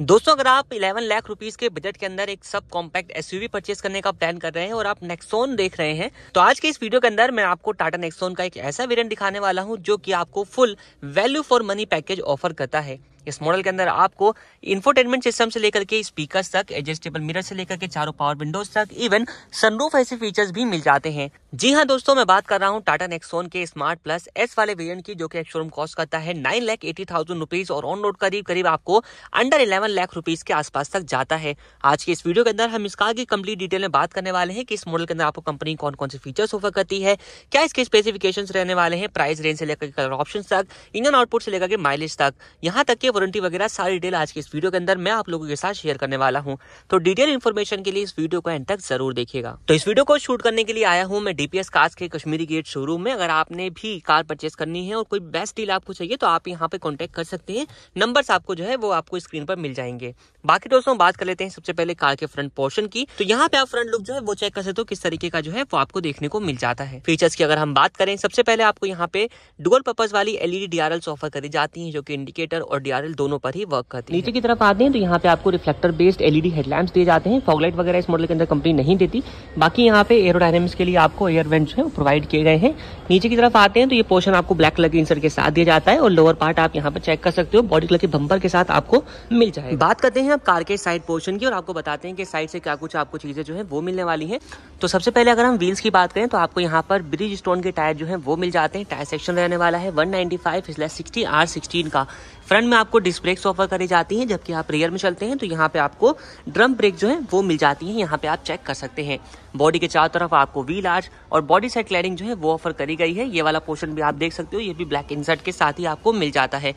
दोस्तों अगर आप 11 लाख रुपीस के बजट के अंदर एक सब कॉम्पैक्ट एसयूवी परचेस करने का प्लान कर रहे हैं और आप नेक्सोन देख रहे हैं तो आज के इस वीडियो के अंदर मैं आपको टाटा नेक्सोन का एक ऐसा वेरियंट दिखाने वाला हूं जो कि आपको full value for money package offer करता है इस मॉडल के अंदर आपको इन्फोटेनमेंट सिस्टम से लेकर के स्पीकर तक एडजस्टेबल मिरर से लेकर के चारों पावर विंडोज तक इवन सनरूफ ऐसे फीचर्स भी मिल जाते हैं जी हाँ दोस्तों मैं बात कर रहा हूँ टाटा नेक्सोन के स्मार्ट प्लस एस वाले वेरियंट की जो की शोरूम कॉस्ट करता है nine lakh eighty thousand rupees और ऑन रोड करीब करीब आपको अंडर इलेवन लाख रुपीज के आसपास तक जाता है आज के इस वीडियो के अंदर हम कार की कंप्लीट डिटेल में बात करने वाले हैं कि इस मॉडल के अंदर आपको कंपनी कौन कौन से फीचर्स ऑफर करती है क्या इसके स्पेसिफिकेशन रहने वाले हैं प्राइस रेंज से लेकर कलर ऑप्शन तक इंजन आउटपुट से लेकर के माइलेज तक यहाँ तक के वारंटी वगैरह सारी डिटेल आज के इस वीडियो के अंदर मैं आप लोगों के साथ शेयर करने वाला हूँ तो डिटेल इन्फॉर्मेशन के लिए इस वीडियो को एंड तक जरूर देखिएगा तो इस वीडियो को शूट करने के लिए आया हूँ मैं डीपीएस कार्स के कश्मीरी गेट शोरूम में अगर आपने भी कार परचेस करनी है और कोई बेस्ट डील आपको चाहिए तो आप यहाँ पे कॉन्टेक्ट कर सकते हैं नंबर आपको जो है वो आपको स्क्रीन पर मिल जाएंगे बाकी दोस्तों बात कर लेते हैं सबसे पहले कार के फ्रंट पोर्शन की तो यहाँ पे आप फ्रंट लुक जो है वो चेक कर सकते हो किस तरीके का जो है वो आपको देखने को मिल जाता है फीचर्स की अगर हम बात करें सबसे पहले आपको यहाँ पे डुअल पर्पज वाली एलईडी डीआरएल्स ऑफर करी जाती है जो कि इंडिकेटर और डीआरएल मॉडल दोनों पर ही वर्क करती नीचे की तरफ आते हैं तो यहाँ पे आपको रिफ्लेक्टर बेस्ड एलईडी हेडलैम्प दिए जाते हैं फॉगलाइट वगैरह इस मॉडल के अंदर कंपनी नहीं देती बाकी यहाँ पे एरोडायनेमिक्स के लिए आपको एयर वेंट है प्रोवाइड किए गए हैं नीचे की तरफ आते हैं तो ये पोर्शन आपको ब्लैक कलर के इंसर के साथ दिया जाता है और लोअर पार्ट आप यहाँ पर चेक कर सकते हो बॉडी कलर के बंपर के साथ आपको मिल जाए बात करते हैं आप कार के साइड पोर्शन की और आपको बताते हैं कि साइड से क्या कुछ आपको चीजें जो है वो मिलने वाली है तो सबसे पहले अगर हम व्हील्स की बात करें तो आपको यहाँ पर ब्रिज स्टोन के टायर जो है वो मिल जाते हैं टायर सेक्शन रहने वाला है one ninety five sixty R sixteen का फ्रंट में आपको डिस्क ब्रेक्स ऑफर करी जाती हैं जबकि आप रियर में चलते हैं तो यहाँ पे आपको ड्रम ब्रेक जो है वो मिल जाती है यहाँ पे आप चेक कर सकते हैं बॉडी के चारों तरफ आपको व्हील आर्च और बॉडी साइड क्लैरिंग जो है वो ऑफर करी गई है ये वाला पोर्शन भी आप देख सकते हो ये भी ब्लैक इंसर्ट के साथ ही आपको मिल जाता है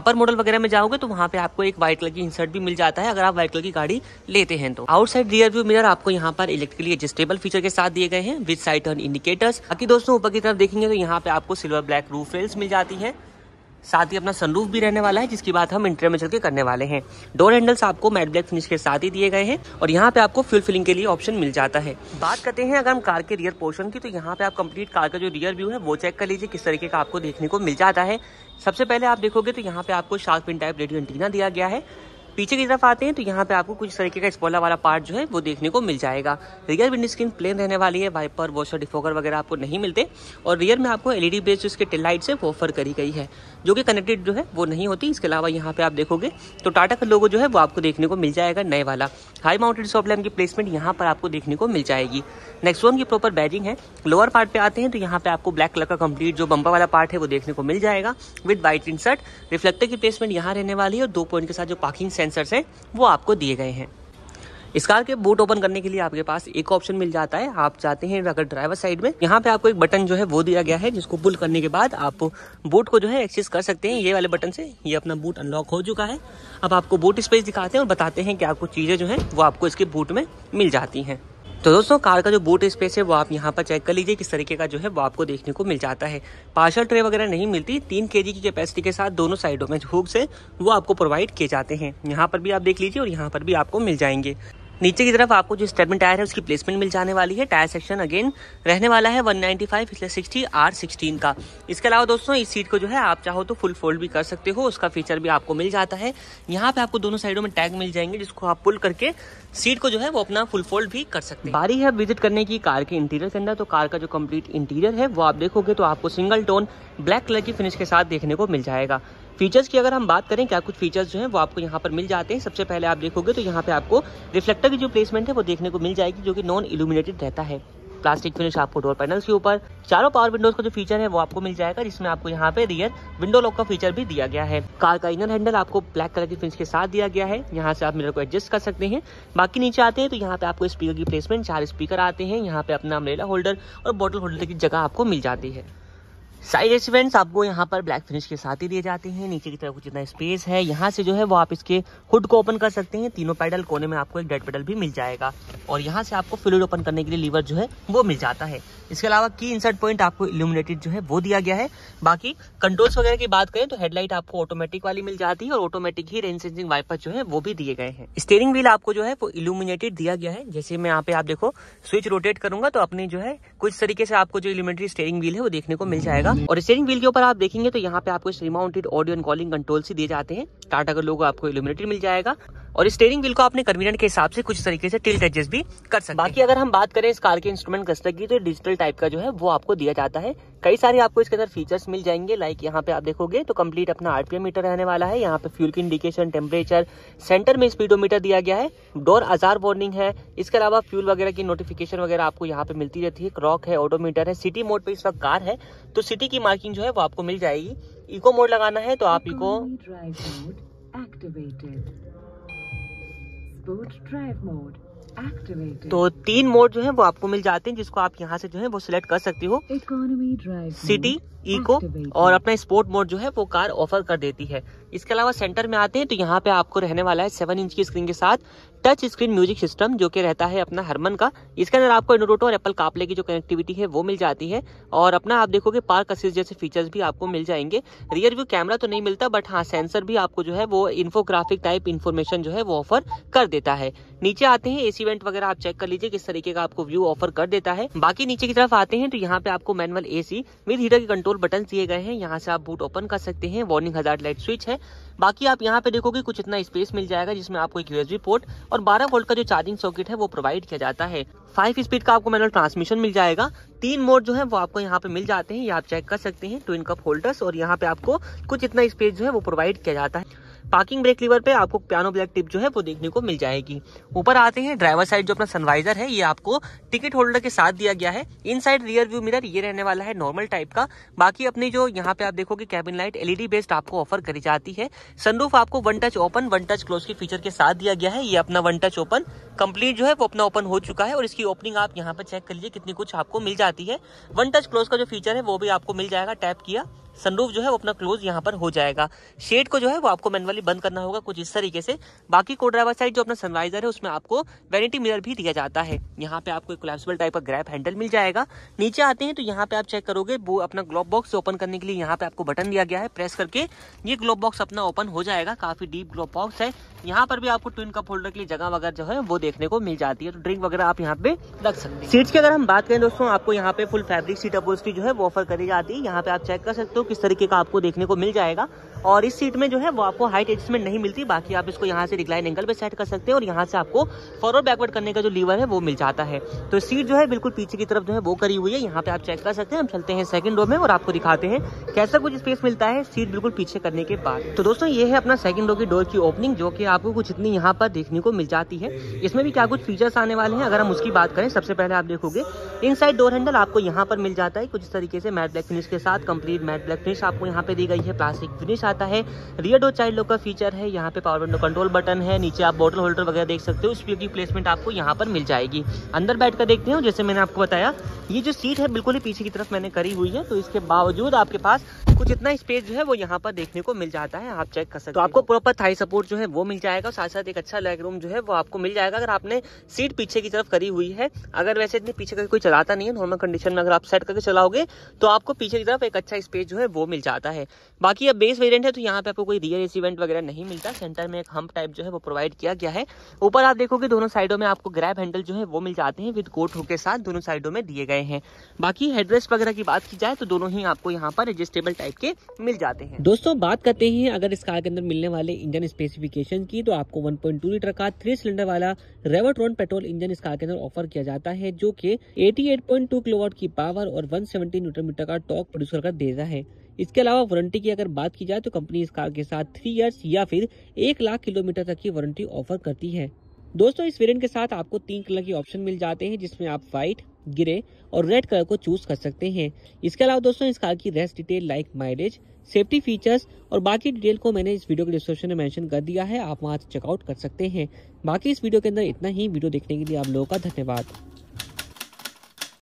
अपर मॉडल वगैरह में जाओगे तो वहाँ पे आपको एक व्हाइट कलर की इंसर्ट भी मिल जाता है अगर आप व्हाइट कलर की गाड़ी लेते हैं तो आउटसाइड रियर व्यू मिरर आपको यहाँ पर इलेक्ट्रिकली एडजस्टेबल फीचर के साथ दिए गए हैं विद साइड टर्न इंडिकेटर्स बाकी दोस्तों ऊपर की तरफ देखेंगे तो यहाँ पे आपको सिल्वर ब्लैक रूफ रेल्स मिल जाती है साथ ही अपना सनरूफ भी रहने वाला है जिसकी बात हम इंटर में चल के करने वाले हैं डोर हैंडल्स आपको मैट ब्लैक फिनिश के साथ ही दिए गए हैं और यहाँ पे आपको फ्यूल फिलिंग के लिए ऑप्शन मिल जाता है बात करते हैं अगर हम कार के रियर पोर्शन की तो यहाँ पे आप कंप्लीट कार का जो रियर व्यू है वो चेक कर लीजिए किस तरीके का आपको देखने को मिल जाता है सबसे पहले आप देखोगे तो यहाँ पे आपको shark fin type radio antenna दिया गया है पीछे की तरफ आते हैं तो यहाँ पे आपको कुछ तरीके का स्पॉलर वाला पार्ट जो है वो देखने को मिल जाएगा रियर विंड स्क्रीन प्लेन रहने वाली है वाइपर वॉशर डिफोकर वगैरह आपको नहीं मिलते और रियर में आपको एलईडी बेस्ड इसके टेल लाइट से ऑफर करी गई है जो कि कनेक्टेड जो है वो नहीं होती इसके अलावा यहाँ पे आप देखोगे तो टाटा का लोगो जो है वो आपको देखने को मिल जाएगा नए वाला हाई माउंटेड सॉफ्टलैम की प्लेसमेंट यहाँ पर आपको देखने को मिल जाएगी नेक्स्ट वन की प्रॉपर बैजिंग है लोअर पार्ट पे आते हैं तो यहाँ पे आपको ब्लैक कलर का कंप्लीट जो बम्पर वाला पार्ट है वो देखने को मिल जाएगा विद वाइट इंसर्ट रिफ्लेक्टर की प्लेसमेंट यहाँ रहने वाली है और दो पॉइंट के साथ जो पार्किंग सेंस सेंसर्स हैं वो आपको दिए गए हैं इस कार के बूट ओपन करने के लिए आपके पास एक ऑप्शन मिल जाता है आप जाते हैं अगर ड्राइवर साइड में यहाँ पे आपको एक बटन जो है वो दिया गया है जिसको पुल करने के बाद आप बूट को जो है एक्सेस कर सकते हैं ये वाले बटन से ये अपना बूट अनलॉक हो चुका है अब आपको बूट स्पेस दिखाते हैं और बताते हैं कि आपको चीज़ें जो है वो आपको इसके बूट में मिल जाती हैं तो दोस्तों कार का जो बूट स्पेस है वो आप यहाँ पर चेक कर लीजिए किस तरीके का जो है वो आपको देखने को मिल जाता है पार्शल ट्रे वगैरह नहीं मिलती तीन के की कैपेसिटी के साथ दोनों साइडों में हुक्स है वो आपको प्रोवाइड किए जाते हैं यहाँ पर भी आप देख लीजिए और यहाँ पर भी आपको मिल जाएंगे नीचे की तरफ आपको जो स्टेपमेंट टायर है उसकी प्लेसमेंट मिल जाने वाली है टायर सेक्शन अगेन रहने वाला है 195 इसलिए 60 आर 16 का इसके अलावा दोस्तों इस सीट को जो है आप चाहो तो फुल फोल्ड भी कर सकते हो उसका फीचर भी आपको मिल जाता है यहाँ पे आपको दोनों साइडों में टैग मिल जाएंगे जिसको आप पुल करके सीट को जो है वो अपना फुल फोल्ड भी कर सकते हैं बारी है विजिट करने की कार के इंटीरियर के अंदर तो कार का जो कम्प्लीट इंटीरियर है वो आप देखोगे तो आपको सिंगल टोन ब्लैक कलर की फिनिश के साथ देखने को मिल जाएगा फीचर्स की अगर हम बात करें क्या कुछ फीचर्स जो हैं वो आपको यहाँ पर मिल जाते हैं सबसे पहले आप देखोगे तो यहाँ पे आपको रिफ्लेक्टर की जो प्लेसमेंट है वो देखने को मिल जाएगी जो कि नॉन इल्यूमिनेटेड रहता है प्लास्टिक फिनिश आपको डोर पैनल्स के ऊपर चारों पावर विंडोज का जो फीचर है वो आपको मिल जाएगा जिसमें आपको यहाँ पे रियर विंडो लॉक का फीचर भी दिया गया है कार का इनर हैंडल आपको ब्लैक कलर की फिनिश के साथ दिया गया है यहाँ से आप मिरर को एडजस्ट कर सकते हैं बाकी नीचे आते हैं तो यहाँ पे आपको स्पीकर की प्लेसमेंट चार स्पीकर आते हैं यहाँ पे अपना अमरेला होल्डर और बॉटल होल्डर की जगह आपको मिल जाती है साइज एस्टिमेंट्स आपको यहाँ पर ब्लैक फिनिश के साथ ही दिए जाते हैं नीचे की तरफ जितना स्पेस है यहाँ से जो है वो आप इसके हुड को ओपन कर सकते हैं तीनों पैडल कोने में आपको एक डेड पैडल भी मिल जाएगा और यहाँ से आपको फ्लूड ओपन करने के लिए लीवर जो है वो मिल जाता है इसके अलावा की इंसर्ट पॉइंट आपको इल्यूमिनेटेड जो है वो दिया गया है बाकी कंट्रोल्स वगैरह की बात करें तो हेडलाइट आपको ऑटोमेटिक वाली मिल जाती है और ऑटोमेटिक ही रेन सेंसिंग वाइपर जो है वो भी दिए गए हैं स्टेयरिंग व्हील आपको जो है वो इल्यूमिनेटेड दिया गया है जैसे मैं यहाँ पे आप देखो स्विच रोटेट करूंगा तो अपनी जो है कुछ तरीके से आपको जो इल्यूमिनेटेड स्टेयरिंग व्हील है वो देखने को मिल जाएगा और स्टेयरिंग व्हील के ऊपर आप देखेंगे तो यहाँ पे आपको remounted audio and calling controls ही दिए जाते हैं टाटा का लोगो आपको इल्यूमिनेटेड मिल जाएगा और स्टेयरिंग व्हील को आपने कन्वीनियंट के हिसाब से कुछ तरीके से टिल्ट एडजस्ट भी कर सकते बाकी अगर हम बात करें इस कार के इंस्ट्रूमेंट क्लस्टर की तो डिजिटल टाइप का जो है वो आपको दिया जाता है कई सारे आपको इसके अंदर फीचर्स मिल जाएंगे लाइक यहाँ पे आप देखोगे तो कंप्लीट अपना आरपीएम मीटर रहने वाला है यहाँ पे फ्यूल की इंडिकेशन टेम्परेचर सेंटर में स्पीडोमीटर दिया गया है डोर आजार वार्निंग है इसके अलावा फ्यूल वगैरह की नोटिफिकेशन वगैरह आपको यहाँ पे मिलती रहती है क्रॉक है ऑटोमीटर है सिटी मोड पे इस वक्त कार है तो सिटी की मार्किंग जो है वो आपको मिल जाएगी इको मोड लगाना है तो आप इको तो तीन मोड जो है वो आपको मिल जाते हैं जिसको आप यहाँ से जो है वो सिलेक्ट कर सकती हो सिटी इको और अपना स्पोर्ट मोड जो है वो कार ऑफर कर देती है इसके अलावा सेंटर में आते हैं तो यहाँ पे आपको रहने वाला है सेवन इंच की स्क्रीन के साथ टच स्क्रीन म्यूजिक सिस्टम जो कि रहता है अपना हरमन का इसके अंदर आपको एनोरोटो और एप्पल कापले की जो कनेक्टिविटी है वो मिल जाती है और अपना आप देखोगे पार्क असिस्ट जैसे फीचर्स भी आपको मिल जाएंगे रियर व्यू कैमरा तो नहीं मिलता बट हाँ सेंसर भी आपको जो है वो इन्फोग्राफिक टाइप इन्फॉर्मेशन जो है वो ऑफर कर देता है नीचे आते हैं एसी वेंट वगैरह आप चेक कर लीजिए किस तरीके का आपको व्यू ऑफर कर देता है बाकी नीचे की तरफ आते हैं तो यहाँ पे आपको मैनुअल एसी विद हीटर के कंट्रोल बटन दिए गए हैं यहाँ से आप बूट ओपन कर सकते हैं वार्निंग हजार लाइट स्विच है बाकी आप यहाँ पे देखोगे कुछ इतना स्पेस मिल जाएगा जिसमें आपको एक यूएसबी पोर्ट और 12 वोल्ट का जो चार्जिंग सॉकेट है वो प्रोवाइड किया जाता है फाइव स्पीड का आपको मैनुअल ट्रांसमिशन मिल जाएगा तीन मोड जो है वो आपको यहाँ पे मिल जाते हैं ये आप चेक कर सकते हैं ट्विन कप होल्डर्स और यहाँ पे आपको कुछ इतना स्पेस जो है वो प्रोवाइड किया जाता है पार्किंग ब्रेक लीवर पे आपको पियानो ब्लैक टिप जो है वो देखने को मिल जाएगी ऊपर आते हैं ड्राइवर साइड जो अपना सनवाइजर है ये आपको टिकट होल्डर के साथ दिया गया है inside rear view mirror ये रहने वाला है नॉर्मल टाइप का बाकी अपने जो यहाँ पे आप देखोगे कैबिन लाइट एलईडी बेस्ड आपको ऑफर करी जाती है सनरूफ आपको one touch open one touch close के फीचर के साथ दिया गया है ये अपना वन टच ओपन कंप्लीट जो है वो अपना ओपन हो चुका है और इसकी ओपनिंग आप यहाँ पर चेक कर लीजिए कितनी कुछ आपको मिल जाती है वन टच क्लोज का जो फीचर है वो भी आपको मिल जाएगा टैप किया सनरूफ जो है वो अपना क्लोज यहाँ पर हो जाएगा शेड को जो है वो आपको मैनुअली बंद करना होगा कुछ इस तरीके से बाकी को ड्राइवर साइड जो अपना सनराइजर है उसमें आपको वेनिटी मिरर भी दिया जाता है यहाँ पे आपको एक क्लैप्सिबल टाइप का ग्रैप हैंडल मिल जाएगा नीचे आते हैं तो यहाँ पे आप चेक करोगे वो अपना ग्लोब बॉक्स ओपन करने के लिए यहाँ पे आपको बटन दिया गया है प्रेस करके ये ग्लोब बॉक्स अपना ओपन हो जाएगा काफी डीप ग्लोब बॉक्स है यहाँ पर भी आपको ट्विन कप होल्डर के लिए जगह वगैरह जो है वो देखने को मिल जाती है तो ड्रिंक वगैरह आप यहाँ पे रख सकते हैं सीट्स की अगर हम बात करें दोस्तों आपको यहाँ पे फुल फैब्रिक सीट अपोजिटी जो है वो ऑफर करी जाती है यहाँ पे आप चेक कर सकते हो इस तरीके का आपको देखने को मिल जाएगा और इस सीट में जो है वो आपको हाइट एडजस्टमेंट नहीं मिलती बाकी आप इसको यहाँ से रिक्लाइन एंगल पर सेट कर सकते हैं और यहाँ से आपको फॉरवर्ड बैकवर्ड करने का जो लीवर है वो मिल जाता है तो सीट जो है बिल्कुल पीछे की तरफ जो है वो करी हुई है यहाँ पे आप चेक कर सकते हैं हम चलते हैं सेकंड रो में और आपको दिखाते हैं कैसा कुछ स्पेस मिलता है सीट बिल्कुल पीछे करने के बाद तो दोस्तों ये है अपना सेकंड रो की डोर की ओपनिंग जो कि आपको कुछ इतनी यहाँ पर देखने को मिल जाती है इसमें भी क्या कुछ फीचर्स आने वाले हैं अगर हम उसकी बात करें सबसे पहले आप देखोगे इन डोर हैंडल आपको यहाँ पर मिल जाता है कुछ इस तरीके से मैट ब्लैक फिनिश के साथ कंप्लीट मैट ब्लैक फिनिश आपको यहाँ पे दी गई है प्लास्टिक फिनिश आता है रियर डोर चाइल्ड लॉक का फीचर है यहाँ पे पावर विंडो कंट्रोल बटन है नीचे आप बॉटल होल्डर वगैरह देख सकते हो स्पीड की प्लेसमेंट आपको यहाँ पर मिल जाएगी अंदर बैठ कर देखते हैं जैसे मैंने आपको बताया ये जो सीट है बिल्कुल ही पीछे की तरफ मैंने करी हुई है तो इसके बावजूद आपके पास कुछ इतना स्पेस जो है वो यहाँ पर देखने को मिल जाता है आप चेक कर सकते तो हो तो आपको प्रॉपर थाई सपोर्ट जो है वो मिल जाएगा साथ साथ एक अच्छा लेग रूम जो है वो आपको मिल जाएगा अगर आपने सीट पीछे की तरफ करी हुई है अगर वैसे इतनी पीछे का कोई चलाता नहीं है नॉर्मल कंडीशन में अगर आप सेट करके चलाओगे तो आपको पीछे की तरफ एक अच्छा स्पेस जो है वो मिल जाता है बाकी अब बेस वेरिएंट है तो यहाँ पे आपको कोई रियर एसी वगैरह नहीं मिलता सेंटर में एक हम्प टाइप जो है वो प्रोवाइड किया गया है ऊपर आप देखोगे दोनों साइडों में आपको ग्रैब हैंडल जो है वो मिल जाते हैं विद कोट हुक के साथ दोनों साइडों में दिए गए हैं बाकी हेडरेस्ट वगैरह की बात की जाए तो दोनों ही आपको यहाँ पर रजिस्टेबल टाइप के मिल जाते हैं दोस्तों बात करते हैं अगर इस कार के अंदर मिलने वाले इंजन स्पेसिफिकेशन की तो आपको वन लीटर का थ्री सिलेंडर वाला रेवट्रॉन पेट्रोल इंजन इस कार के अंदर ऑफर किया जाता है जो कि 88.2 किलोवाट की पावर और वन सेवेंटी का टॉक प्रोड्यूसर कर देता है इसके अलावा वारंटी की अगर बात की जाए तो कंपनी इस कार के साथ थ्री ईयर्स या फिर एक लाख किलोमीटर तक की वारंटी ऑफर करती है दोस्तों इस वेरियंट के साथ आपको तीन कलर के ऑप्शन मिल जाते हैं जिसमें आप व्हाइट ग्रे और रेड कलर को चूज कर सकते हैं इसके अलावा दोस्तों इस कार की rest detail like mileage safety features और बाकी डिटेल को मैंने इस वीडियो के डिस्क्रिप्शन में मेंशन कर दिया है आप वहां से चेकआउट कर सकते हैं बाकी इस वीडियो के अंदर इतना ही वीडियो देखने के लिए आप लोगों का धन्यवाद